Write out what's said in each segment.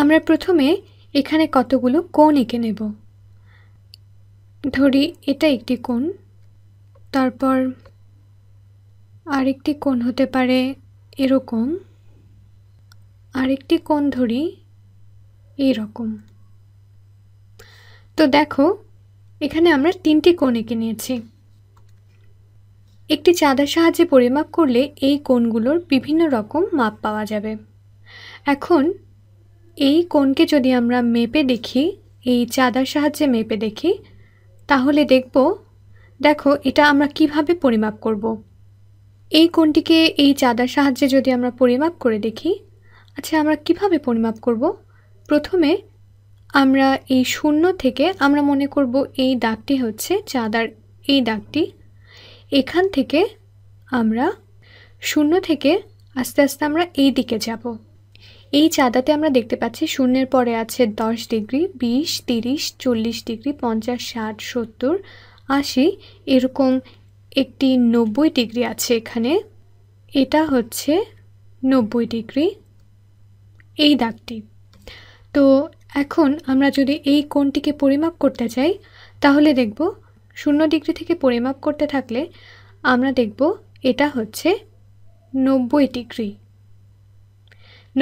আমরা প্রথমে এখানে কতগুলো কোণ এঁকে নেব ধরি এটা একটি কোণ তারপর আরেকটি কোণ হতে পারে এরকম আরেকটি কোণ ধরি রকম তো দেখো এখানে আমরা তিনটি কোণ এঁকে নিয়েছি একটি চাঁদার সাহায্যে পরিমাপ করলে এই কোণগুলোর বিভিন্ন রকম মাপ পাওয়া যাবে এখন এই কোণকে যদি আমরা মেপে দেখি এই চাঁদার সাহায্যে মেপে দেখি তাহলে দেখব দেখো এটা আমরা কিভাবে পরিমাপ করব। এই কোণটিকে এই চাঁদার সাহায্যে যদি আমরা পরিমাপ করে দেখি আচ্ছা আমরা কিভাবে পরিমাপ করব। প্রথমে আমরা এই শূন্য থেকে আমরা মনে করব এই দাগটি হচ্ছে চাঁদার এই দাগটি এখান থেকে আমরা শূন্য থেকে আস্তে আস্তে আমরা এই দিকে যাব এই চাঁদাতে আমরা দেখতে পাচ্ছি শূন্যের পরে আছে দশ ডিগ্রি বিশ তিরিশ চল্লিশ ডিগ্রি পঞ্চাশ ষাট সত্তর আশি এরকম একটি নব্বই ডিগ্রি আছে এখানে এটা হচ্ছে নব্বই ডিগ্রি এই দাগটি তো এখন আমরা যদি এই কোণটিকে পরিমাপ করতে চাই তাহলে দেখব শূন্য ডিগ্রি থেকে পরিমাপ করতে থাকলে আমরা দেখব এটা হচ্ছে নব্বই ডিগ্রি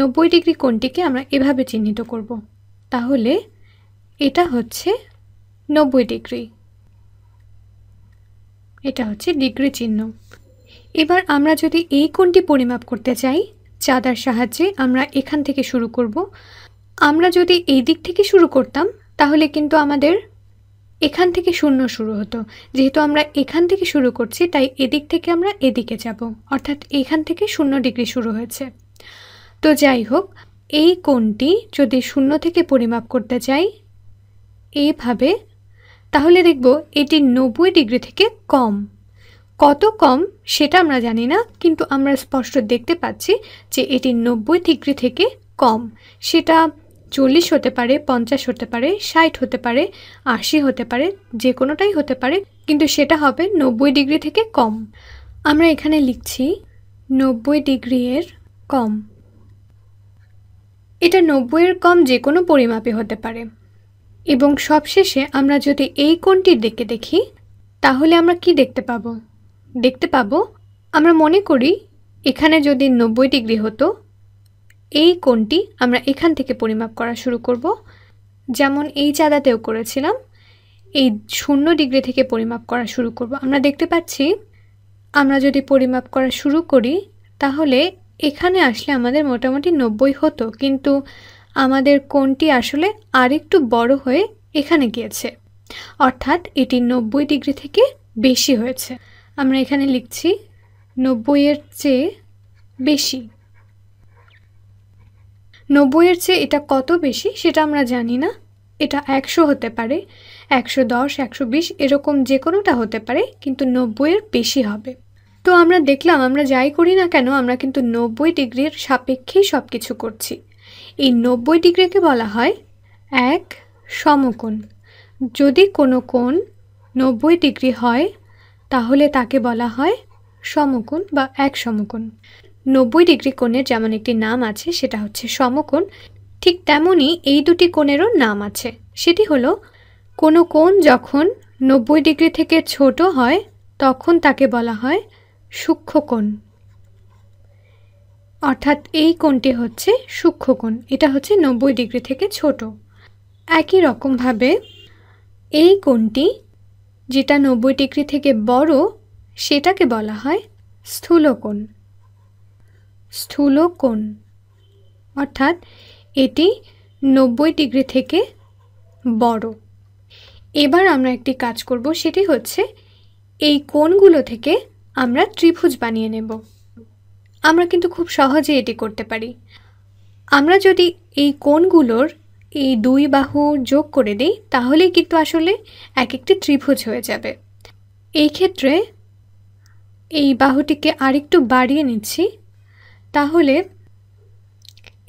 নব্বই ডিগ্রি কোনটিকে আমরা এভাবে চিহ্নিত করব তাহলে এটা হচ্ছে নব্বই ডিগ্রি এটা হচ্ছে ডিগ্রি চিহ্ন এবার আমরা যদি এই কোনটি পরিমাপ করতে চাই চাঁদার সাহায্যে আমরা এখান থেকে শুরু করব আমরা যদি এই দিক থেকে শুরু করতাম তাহলে কিন্তু আমাদের এখান থেকে শূন্য শুরু হতো যেহেতু আমরা এখান থেকে শুরু করছি তাই এদিক থেকে আমরা এদিকে যাব অর্থাৎ এখান থেকে শূন্য ডিগ্রি শুরু হয়েছে তো যাই হোক এই কোণটি যদি শূন্য থেকে পরিমাপ করতে চাই এইভাবে তাহলে দেখব এটি নব্বই ডিগ্রি থেকে কম কত কম সেটা আমরা জানি না কিন্তু আমরা স্পষ্ট দেখতে পাচ্ছি যে এটি নব্বই ডিগ্রি থেকে কম সেটা চল্লিশ হতে পারে পঞ্চাশ হতে পারে ষাট হতে পারে আশি হতে পারে যে কোনোটাই হতে পারে কিন্তু সেটা হবে নব্বই ডিগ্রি থেকে কম আমরা এখানে লিখছি নব্বই ডিগ্রি এর কম এটা নব্বইয়ের কম যে কোনো পরিমাপে হতে পারে এবং সবশেষে আমরা যদি এই কোণটির দিকে দেখি তাহলে আমরা কি দেখতে পাবো দেখতে পাবো আমরা মনে করি এখানে যদি নব্বই ডিগ্রি হতো এই কোণটি আমরা এখান থেকে পরিমাপ করা শুরু করব যেমন এই চাঁদাতেও করেছিলাম এই শূন্য ডিগ্রি থেকে পরিমাপ করা শুরু করব আমরা দেখতে পাচ্ছি আমরা যদি পরিমাপ করা শুরু করি তাহলে এখানে আসলে আমাদের মোটামুটি নব্বই হতো কিন্তু আমাদের কোনটি আসলে আরেকটু বড় হয়ে এখানে গিয়েছে অর্থাৎ এটি নব্বই ডিগ্রি থেকে বেশি হয়েছে আমরা এখানে লিখছি নব্বইয়ের চেয়ে বেশি নব্বইয়ের চেয়ে এটা কত বেশি সেটা আমরা জানি না এটা একশো হতে পারে একশো দশ একশো বিশ এরকম যে কোনোটা হতে পারে কিন্তু নব্বইয়ের বেশি হবে তো আমরা দেখলাম আমরা যাই করি না কেন আমরা কিন্তু নব্বই ডিগ্রির সাপেক্ষেই সব কিছু করছি এই নব্বই ডিগ্রিকে বলা হয় এক সমকোণ যদি কোনো কোণ নব্বই ডিগ্রি হয় তাহলে তাকে বলা হয় সমকোণ বা এক সমকোণ নব্বই ডিগ্রি কোণের যেমন একটি নাম আছে সেটা হচ্ছে সমকোণ ঠিক তেমনই এই দুটি কোণেরও নাম আছে সেটি হলো কোনো কোণ যখন নব্বই ডিগ্রি থেকে ছোট হয় তখন তাকে বলা হয় সূক্ষ্মকোণ অর্থাৎ এই কোণটি হচ্ছে সূক্ষ্মকোণ এটা হচ্ছে নব্বই ডিগ্রি থেকে ছোট একই রকমভাবে এই কোণটি যেটা নব্বই ডিগ্রি থেকে বড় সেটাকে বলা হয় স্থূলকোণ স্থূলকোণ অর্থাৎ এটি নব্বই ডিগ্রি থেকে বড় এবার আমরা একটি কাজ করব সেটি হচ্ছে এই কোণগুলো থেকে আমরা ত্রিভুজ বানিয়ে নেব আমরা কিন্তু খুব সহজে এটি করতে পারি আমরা যদি এই কোণগুলোর এই দুই বাহু যোগ করে দিই তাহলেই কিন্তু আসলে এক একটি ত্রিভুজ হয়ে যাবে এই ক্ষেত্রে এই বাহুটিকে আরেকটু বাড়িয়ে নিচ্ছি তাহলে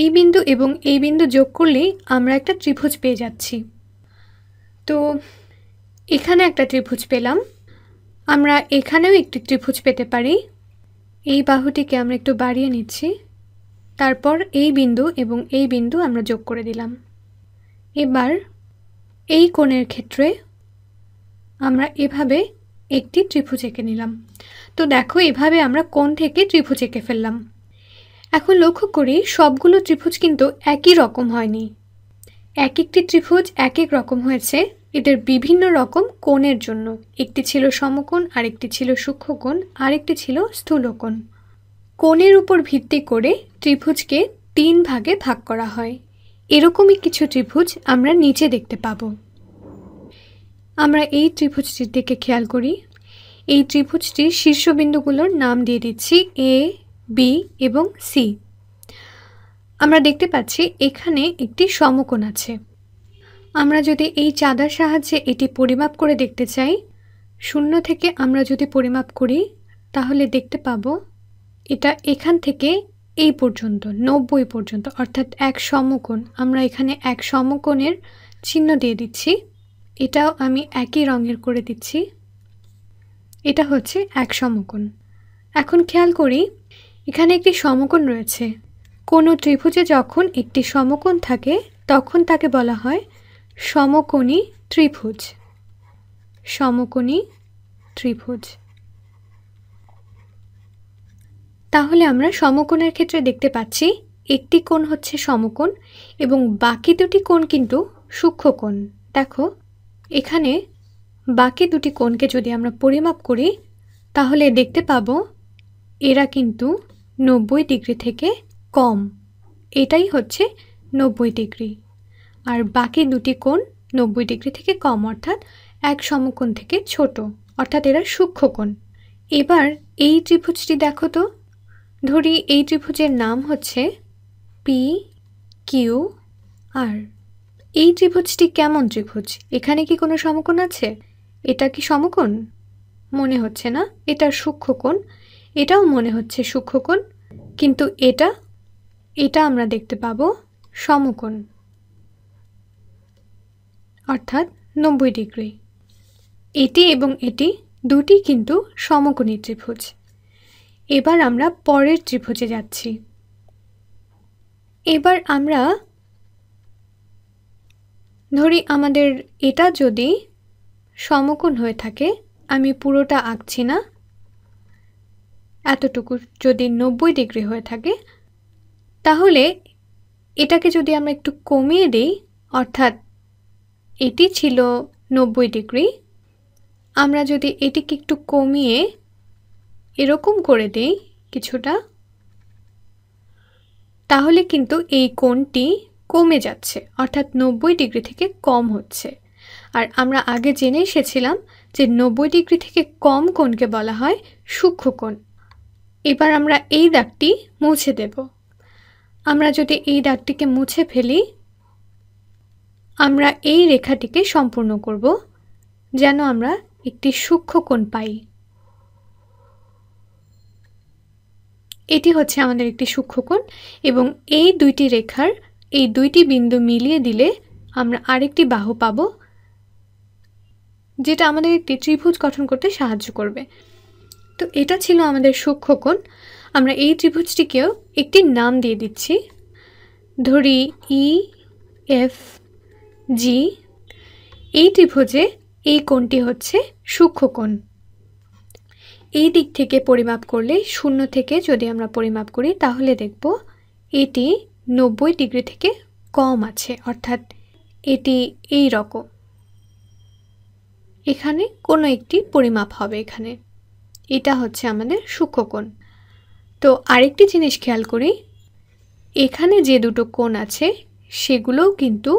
এই বিন্দু এবং এই বিন্দু যোগ করলেই আমরা একটা ত্রিভুজ পেয়ে যাচ্ছি তো এখানে একটা ত্রিভুজ পেলাম আমরা এখানেও একটি ত্রিভুজ পেতে পারি এই বাহুটিকে আমরা একটু বাড়িয়ে নিচ্ছি তারপর এই বিন্দু এবং এই বিন্দু আমরা যোগ করে দিলাম এবার এই কোণের ক্ষেত্রে আমরা এভাবে একটি ত্রিভুজ এঁকে নিলাম তো দেখো এভাবে আমরা কোণ থেকে ত্রিভুজ এঁকে ফেললাম এখন লক্ষ্য করি সবগুলো ত্রিভুজ কিন্তু একই রকম হয়নি এক একটি ত্রিভুজ এক এক রকম হয়েছে এদের বিভিন্ন রকম কোণের জন্য একটি ছিল সমকোণ আরেকটি ছিল সূক্ষ্মকোণ আরেকটি ছিল স্থূলকোণ কোণের উপর ভিত্তি করে ত্রিভুজকে তিন ভাগে ভাগ করা হয় এরকমই কিছু ত্রিভুজ আমরা নিচে দেখতে পাব আমরা এই ত্রিভুজটির দিকে খেয়াল করি এই ত্রিভুজটির শীর্ষবিন্দুগুলোর নাম দিয়ে দিচ্ছি এ বি এবং সি আমরা দেখতে পাচ্ছি এখানে একটি সমকোণ আছে আমরা যদি এই চাঁদার সাহায্যে এটি পরিমাপ করে দেখতে চাই শূন্য থেকে আমরা যদি পরিমাপ করি তাহলে দেখতে পাব এটা এখান থেকে এই পর্যন্ত নব্বই পর্যন্ত অর্থাৎ এক সমকোণ আমরা এখানে এক সমকোণের চিহ্ন দিয়ে দিচ্ছি এটাও আমি একই রঙের করে দিচ্ছি এটা হচ্ছে এক সমকোণ এখন খেয়াল করি এখানে একটি সমকোণ রয়েছে কোনো ত্রিভুজে যখন একটি সমকোণ থাকে তখন তাকে বলা হয় সমকোণী ত্রিভুজ সমকোণী ত্রিভুজ তাহলে আমরা সমকোণের ক্ষেত্রে দেখতে পাচ্ছি একটি কোণ হচ্ছে সমকোণ এবং বাকি দুটি কোণ কিন্তু সূক্ষ্মকোণ দেখো এখানে বাকি দুটি কোণকে যদি আমরা পরিমাপ করি তাহলে দেখতে পাবো এরা কিন্তু নব্বই ডিগ্রি থেকে কম এটাই হচ্ছে নব্বই ডিগ্রি আর বাকি দুটি কোণ নব্বই ডিগ্রি থেকে কম অর্থাৎ এক সমকোণ থেকে ছোট অর্থাৎ এরা সূক্ষ্মকোণ এবার এই ত্রিভুজটি দেখো তো ধরি এই ত্রিভুজের নাম হচ্ছে পি কিউ আর এই ত্রিভুজটি কেমন ত্রিভুজ এখানে কি কোনো সমকোণ আছে এটা কি সমকোণ মনে হচ্ছে না এটা সূক্ষ্মকোণ এটাও মনে হচ্ছে সূক্ষ্মকোণ কিন্তু এটা এটা আমরা দেখতে পাবো সমকোণ অর্থাৎ নব্বই ডিগ্রি এটি এবং এটি দুটি কিন্তু সমকোণী ত্রিভুজ এবার আমরা পরের ত্রিভুজে যাচ্ছি এবার আমরা ধরি আমাদের এটা যদি সমকোণ হয়ে থাকে আমি পুরোটা আঁকছি না এতটুকু যদি নব্বই ডিগ্রি হয়ে থাকে তাহলে এটাকে যদি আমরা একটু কমিয়ে দিই অর্থাৎ এটি ছিল নব্বই ডিগ্রি আমরা যদি এটিকে একটু কমিয়ে এরকম করে দেই কিছুটা তাহলে কিন্তু এই কোণটি কমে যাচ্ছে অর্থাৎ নব্বই ডিগ্রি থেকে কম হচ্ছে আর আমরা আগে জেনে এসেছিলাম যে নব্বই ডিগ্রি থেকে কম কোণকে বলা হয় সূক্ষ্ম কোণ এবার আমরা এই দাগটি মুছে দেব আমরা যদি এই দাগটিকে মুছে ফেলি আমরা এই রেখাটিকে সম্পূর্ণ করব যেন আমরা একটি সূক্ষ্ম কোণ পাই এটি হচ্ছে আমাদের একটি সূক্ষ্ম কোণ এবং এই দুইটি রেখার এই দুইটি বিন্দু মিলিয়ে দিলে আমরা আরেকটি বাহু পাব যেটা আমাদের একটি ত্রিভুজ গঠন করতে সাহায্য করবে তো এটা ছিল আমাদের সূক্ষ্মকোণ আমরা এই ত্রিভুজটিকেও একটি নাম দিয়ে দিচ্ছি ধরি ই e এফ জি এই ত্রিভুজে এই কোণটি হচ্ছে সূক্ষ্ম কোণ এই দিক থেকে পরিমাপ করলে শূন্য থেকে যদি আমরা পরিমাপ করি তাহলে দেখব এটি নব্বই ডিগ্রি থেকে কম আছে অর্থাৎ এটি এই রকম এখানে কোনো একটি পরিমাপ হবে এখানে এটা হচ্ছে আমাদের সূক্ষ্ম কোণ তো আরেকটি জিনিস খেয়াল করি এখানে যে দুটো কোণ আছে সেগুলোও কিন্তু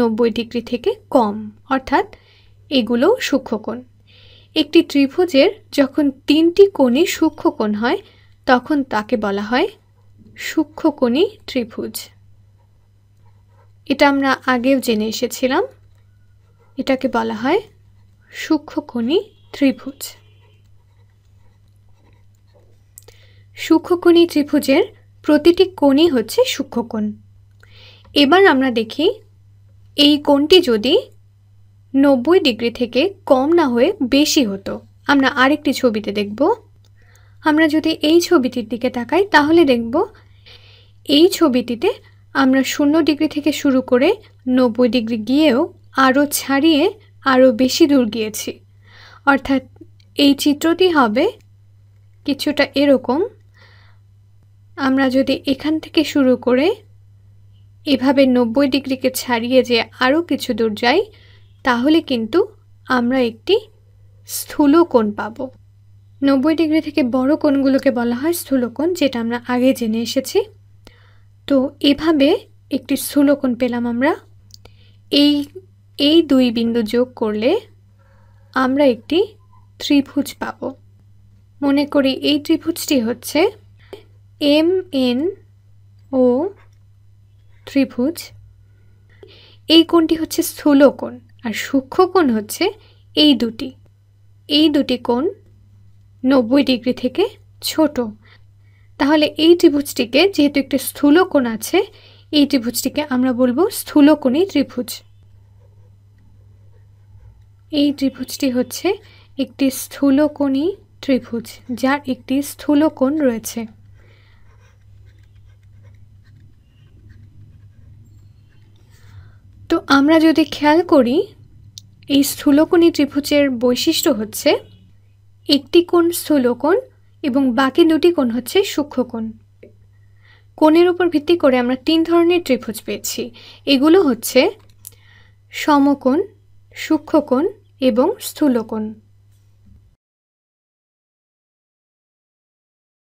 নব্বই ডিগ্রি থেকে কম অর্থাৎ এগুলোও সূক্ষ্মকোণ একটি ত্রিভুজের যখন তিনটি কোণই সূক্ষ্মকোণ হয় তখন তাকে বলা হয় সূক্ষ্মকোণী ত্রিভুজ এটা আমরা আগেও জেনে এসেছিলাম এটাকে বলা হয় সূক্ষ্মকোণী ত্রিভুজ সূক্ষ্মকোণী ত্রিভুজের প্রতিটি কোণই হচ্ছে সূক্ষ্মকোণ এবার আমরা দেখি এই কোণটি যদি নব্বই ডিগ্রি থেকে কম না হয়ে বেশি হতো আমরা আরেকটি ছবিতে দেখব আমরা যদি এই ছবিটির দিকে তাকাই তাহলে দেখব এই ছবিটিতে আমরা শূন্য ডিগ্রি থেকে শুরু করে নব্বই ডিগ্রি গিয়েও আরও ছাড়িয়ে আরও বেশি দূর গিয়েছি অর্থাৎ এই চিত্রটি হবে কিছুটা এরকম আমরা যদি এখান থেকে শুরু করে এভাবে নব্বই ডিগ্রিকে ছাড়িয়ে যে আরও কিছু দূর যাই তাহলে কিন্তু আমরা একটি স্থূল কোণ পাব নব্বই ডিগ্রি থেকে বড় কোণগুলোকে বলা হয় স্থূলকোণ যেটা আমরা আগে জেনে এসেছি তো এভাবে একটি স্থূলকোণ পেলাম আমরা এই এই দুই বিন্দু যোগ করলে আমরা একটি ত্রিভুজ পাব মনে করি এই ত্রিভুজটি হচ্ছে এম এন ও ত্রিভুজ এই কোণটি হচ্ছে কোণ আর সূক্ষ্মকোণ হচ্ছে এই দুটি এই দুটি কোণ নব্বই ডিগ্রি থেকে ছোট তাহলে এই ত্রিভুজটিকে যেহেতু একটি স্থূলকোণ আছে এই ত্রিভুজটিকে আমরা বলবো স্থূলকোণী ত্রিভুজ এই ত্রিভুজটি হচ্ছে একটি স্থূলকোণী ত্রিভুজ যার একটি স্থূলকোণ রয়েছে তো আমরা যদি খেয়াল করি এই স্থূলকোণী ত্রিভুজের বৈশিষ্ট্য হচ্ছে একটি কোণ স্থূলকোণ এবং বাকি দুটি কোণ হচ্ছে সূক্ষ্মকোণ কোণের উপর ভিত্তি করে আমরা তিন ধরনের ত্রিভুজ পেয়েছি এগুলো হচ্ছে সমকোণ সূক্ষ্মকোণ এবং স্থূলকোণ